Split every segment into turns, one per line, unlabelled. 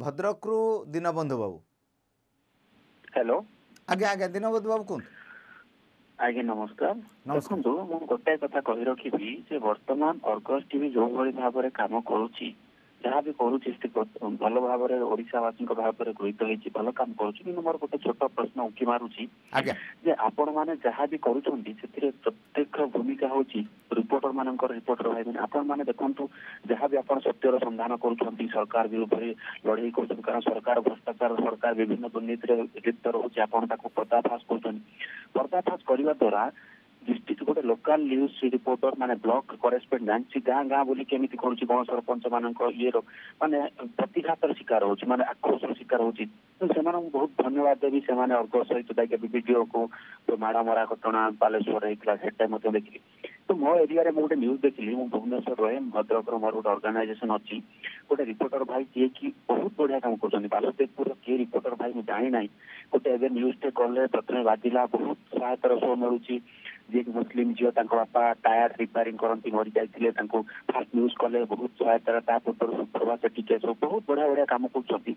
ଭଦ୍ରକରୁ ଦୀନବନ୍ଧୁ ବାବୁ ହ୍ୟାଲୋ ଆଜ୍ଞା ଆଜ୍ଞା
ଦୀନବନ୍ଧୁ ବାବୁ କୁହନ୍ତୁ ଆଜ୍ଞା ନମସ୍କାର ଦେଖନ୍ତୁ ମୁଁ ଗୋଟାଏ କଥା କହି ରଖିବି ଯେ ବର୍ତ୍ତମାନ ଅର୍ଗସ୍ ଟିଭି ଯେଉଁଭଳି ଭାବରେ କାମ କରୁଛି ଯାହା ବି କରୁଛି ସେ ଭଲ ଭାବରେ ଓଡ଼ିଶାବାସୀଙ୍କ ଭାବରେ ଗୃହୀତ ହେଇଛି ଭଲ କାମ କରୁଛି କିନ୍ତୁ ମୋର ଗୋଟେ ଛୋଟ ପ୍ରଶ୍ନ ଉଙ୍କି ମାରୁଛି ଯେ ଆପଣମାନେ ଯାହା ବି କରୁଛନ୍ତି ସେଥିରେ ପ୍ରତ୍ୟେକ ଭୂମିକା ହେଉଛି ରିପୋର୍ଟର ମାନଙ୍କର ରିପୋର୍ଟର ଭାଇମାନେ ଆପଣମାନେ ଦେଖନ୍ତୁ ଯାହା ବି ଆପଣ ସତ୍ୟର ସନ୍ଧାନ କରୁଛନ୍ତି ସରକାର ବିରୁଦ୍ଧରେ ଲଢ଼େଇ କରୁଛନ୍ତି କାରଣ ସରକାର ଭ୍ରଷ୍ଟାଚାର ସରକାର ବିଭିନ୍ନ ଦୁର୍ନୀତିରେ ଲିପ୍ତ ରହୁଛି ଆପଣ ତାକୁ ପର୍ଦ୍ଦାଫାଶ କରୁଛନ୍ତି ପର୍ଦ୍ଦାଫାଶ କରିବା ଦ୍ୱାରା ଡିଷ୍ଟ୍ରିକ୍ଟ ଗୋଟେ ଲୋକାଲ ନ୍ୟୁଜ ରିପୋର୍ଟର ମାନେ ବ୍ଲକ କରେସ୍ପଣ୍ଡାଣ୍ଟ ସେ ଗାଁ ଗାଁ ବୋଲି କେମିତି କରୁଛି କ'ଣ ସରପଞ୍ଚ ମାନଙ୍କ ଇଏର ମାନେ ପ୍ରତିଘାତର ଶିକାର ହଉଛି ମାନେ ଆକ୍ରୋଶର ଶିକାର ହଉଛି ସେମାନଙ୍କୁ ବହୁତ ଧନ୍ୟବାଦ ଦେବି ସେମାନେ ଅର୍ଗ ସହିତ ଯାଇକି ଏବେ ମାଡ଼ ମରା ଘଟଣା ବାଲେଶ୍ୱର ହେଇଥିଲା ସେଟା ମଧ୍ୟ ଦେଖିଲି ତ ମୋ ଏରିଆରେ ମୁଁ ଗୋଟେ ନ୍ୟୁଜ ଦେଖିଲି ମୁଁ ଭୁବନେଶ୍ୱର ରହେ ଭଦ୍ରକର ମୋର ଗୋଟେ ଅର୍ଗାନାଇଜେସନ ଅଛି ଗୋଟେ ରିପୋର୍ଟର ଭାଇ ଯିଏକି ବହୁତ ବଢିଆ କାମ କରୁଛନ୍ତି ବାସୁଦେବପୁର କିଏ ରିପୋର୍ଟର ଭାଇ ମୁଁ ଜାଣିନାହିଁ ଗୋଟେ ଏବେ ନ୍ୟୁଜ୍ଟେ କଲେ ପ୍ରଥମେ ବାଜିଲା ବହୁତ ସହାୟତାର ସହ ମିଳୁଛି ଯିଏକି ମୁସଲିମ୍ ଝିଅ ତାଙ୍କ ବାପା ଟାୟାର ରିପେୟାରିଂ କରନ୍ତି ମରିଯାଇଥିଲେ ତାଙ୍କୁ ଫାଷ୍ଟ ନ୍ୟୁଜ୍ କଲେ ବହୁତ ସହାୟତାର ତା ପୂର୍ବରୁ ସୁପ୍ରଭା ସେଠି କେସ୍ ହଉ ବହୁତ ବଢିଆ ବଢିଆ କାମ କରୁଛନ୍ତି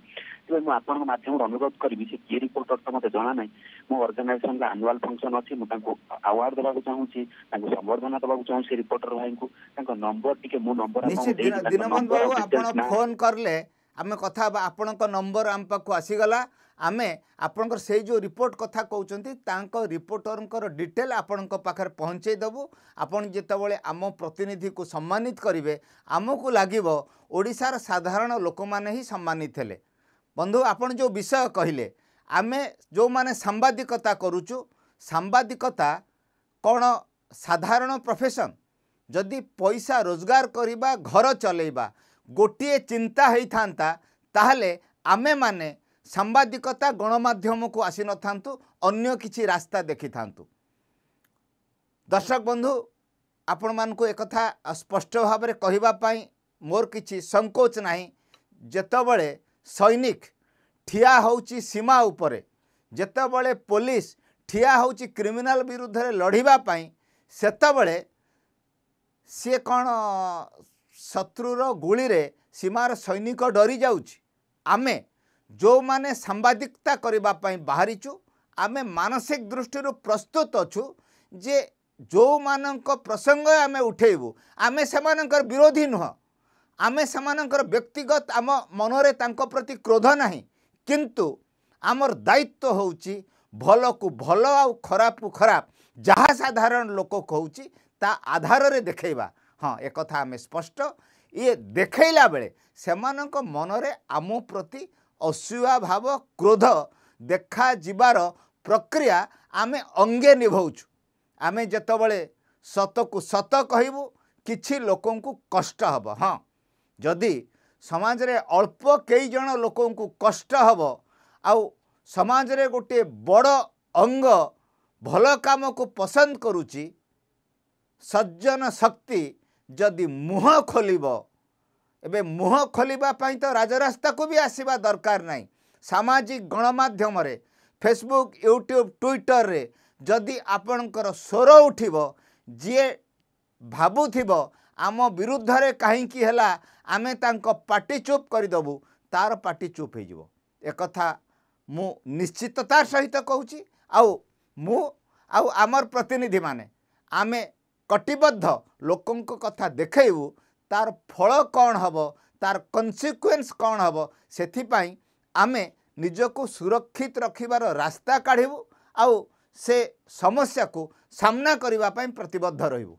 ତେବେ ମୁଁ ଆପଣଙ୍କ ମାଧ୍ୟମରେ ଅନୁରୋଧ କରିବି ସେ କିଏ ରିପୋର୍ଟର ତ ମୋତେ ଜଣା ନାହିଁ ମୋ ଅର୍ଗାନାଇଜେସନର ଆନୁଆଲ ଫଙ୍କସନ୍ ଅଛି ମୁଁ ତାଙ୍କୁ ଆୱାର୍ଡ ଦେବାକୁ ଚାହୁଁଛି ତାଙ୍କୁ ସମ୍ବର୍ଦ୍ଧନା ଦେବାକୁ ଚାହୁଁଛି ସେ ରିପୋର୍ଟର ଭାଇଙ୍କୁ ତାଙ୍କ ନମ୍ବର ଟିକେ ମୋ ନମ୍ବର ଫୋନ୍ କଲେ ଆମେ
କଥା ହେବା ଆପଣଙ୍କ ନମ୍ବର ଆମ ପାଖକୁ ଆସିଗଲା ଆମେ ଆପଣଙ୍କର ସେଇ ଯେଉଁ ରିପୋର୍ଟ କଥା କହୁଛନ୍ତି ତାଙ୍କ ରିପୋର୍ଟରଙ୍କର ଡିଟେଲ୍ ଆପଣଙ୍କ ପାଖରେ ପହଞ୍ଚାଇ ଦେବୁ ଆପଣ ଯେତେବେଳେ ଆମ ପ୍ରତିନିଧିକୁ ସମ୍ମାନିତ କରିବେ ଆମକୁ ଲାଗିବ ଓଡ଼ିଶାର ସାଧାରଣ ଲୋକମାନେ ହିଁ ସମ୍ମାନିତ ହେଲେ ବନ୍ଧୁ ଆପଣ ଯେଉଁ ବିଷୟ କହିଲେ ଆମେ ଯେଉଁମାନେ ସାମ୍ବାଦିକତା କରୁଛୁ ସାମ୍ବାଦିକତା କ'ଣ ସାଧାରଣ ପ୍ରଫେସନ୍ ଯଦି ପଇସା ରୋଜଗାର କରିବା ଘର ଚଲେଇବା ଗୋଟିଏ ଚିନ୍ତା ହେଇଥାନ୍ତା ତାହେଲେ ଆମେମାନେ ସାମ୍ବାଦିକତା ଗଣମାଧ୍ୟମକୁ ଆସିନଥାନ୍ତୁ ଅନ୍ୟ କିଛି ରାସ୍ତା ଦେଖିଥାନ୍ତୁ ଦର୍ଶକ ବନ୍ଧୁ ଆପଣମାନଙ୍କୁ ଏକଥା ସ୍ପଷ୍ଟ ଭାବରେ କହିବା ପାଇଁ ମୋର କିଛି ସଙ୍କୋଚ ନାହିଁ ଯେତେବେଳେ ସୈନିକ ଠିଆ ହେଉଛି ସୀମା ଉପରେ ଯେତେବେଳେ ପୋଲିସ ଠିଆ ହେଉଛି କ୍ରିମିନାଲ ବିରୁଦ୍ଧରେ ଲଢ଼ିବା ପାଇଁ ସେତେବେଳେ ସିଏ କ'ଣ ଶତ୍ରୁର ଗୁଳିରେ ସୀମାର ସୈନିକ ଡରି ଯାଉଛି ଆମେ ଯେଉଁମାନେ ସାମ୍ବାଦିକତା କରିବା ପାଇଁ ବାହାରିଛୁ ଆମେ ମାନସିକ ଦୃଷ୍ଟିରୁ ପ୍ରସ୍ତୁତ ଅଛୁ ଯେ ଯେଉଁମାନଙ୍କ ପ୍ରସଙ୍ଗ ଆମେ ଉଠେଇବୁ ଆମେ ସେମାନଙ୍କର ବିରୋଧୀ ନୁହଁ ଆମେ ସେମାନଙ୍କର ବ୍ୟକ୍ତିଗତ ଆମ ମନରେ ତାଙ୍କ ପ୍ରତି କ୍ରୋଧ ନାହିଁ କିନ୍ତୁ ଆମର ଦାୟିତ୍ୱ ହେଉଛି ଭଲକୁ ଭଲ ଆଉ ଖରାପକୁ ଖରାପ ଯାହା ସାଧାରଣ ଲୋକ କହୁଛି ତା ଆଧାରରେ ଦେଖେଇବା ହଁ ଏକଥା ଆମେ ସ୍ପଷ୍ଟ ଇଏ ଦେଖାଇଲା ବେଳେ ସେମାନଙ୍କ ମନରେ ଆମ ପ୍ରତି ଅସୁଆ ଭାବ କ୍ରୋଧ ଦେଖାଯିବାର ପ୍ରକ୍ରିୟା ଆମେ ଅଙ୍ଗେ ନିଭାଉଛୁ ଆମେ ଯେତେବେଳେ ସତକୁ ସତ କହିବୁ କିଛି ଲୋକଙ୍କୁ କଷ୍ଟ ହେବ ହଁ ଯଦି ସମାଜରେ ଅଳ୍ପ କେଇ ଜଣ ଲୋକଙ୍କୁ କଷ୍ଟ ହେବ ଆଉ ସମାଜରେ ଗୋଟିଏ ବଡ଼ ଅଙ୍ଗ ଭଲ କାମକୁ ପସନ୍ଦ କରୁଛି ସଜ୍ଜନ ଶକ୍ତି ଯଦି ମୁହଁ ଖୋଲିବ ଏବେ ମୁହଁ ଖୋଲିବା ପାଇଁ ତ ରାଜରାସ୍ତାକୁ ବି ଆସିବା ଦରକାର ନାହିଁ ସାମାଜିକ ଗଣମାଧ୍ୟମରେ ଫେସବୁକ୍ ୟୁଟ୍ୟୁବ୍ ଟ୍ୱିଟରରେ ଯଦି ଆପଣଙ୍କର ସ୍ୱର ଉଠିବ ଯିଏ ଭାବୁଥିବ ଆମ ବିରୁଦ୍ଧରେ କାହିଁକି ହେଲା ଆମେ ତାଙ୍କ ପାଟି ଚୁପ୍ କରିଦେବୁ ତା'ର ପାଟି ଚୁପ୍ ହୋଇଯିବ ଏକଥା ମୁଁ ନିଶ୍ଚିତତାର ସହିତ କହୁଛି ଆଉ ମୁଁ ଆଉ ଆମର ପ୍ରତିନିଧିମାନେ ଆମେ କଟିବଦ୍ଧ ଲୋକଙ୍କ କଥା ଦେଖେଇବୁ ତାର ଫଳ କ'ଣ ହେବ ତାର କନ୍ସିକୁଏନ୍ସ କ'ଣ ହେବ ସେଥିପାଇଁ ଆମେ ନିଜକୁ ସୁରକ୍ଷିତ ରଖିବାର ରାସ୍ତା କାଢ଼ିବୁ ଆଉ ସେ ସମସ୍ୟାକୁ ସାମ୍ନା କରିବା ପାଇଁ ପ୍ରତିବଦ୍ଧ ରହିବୁ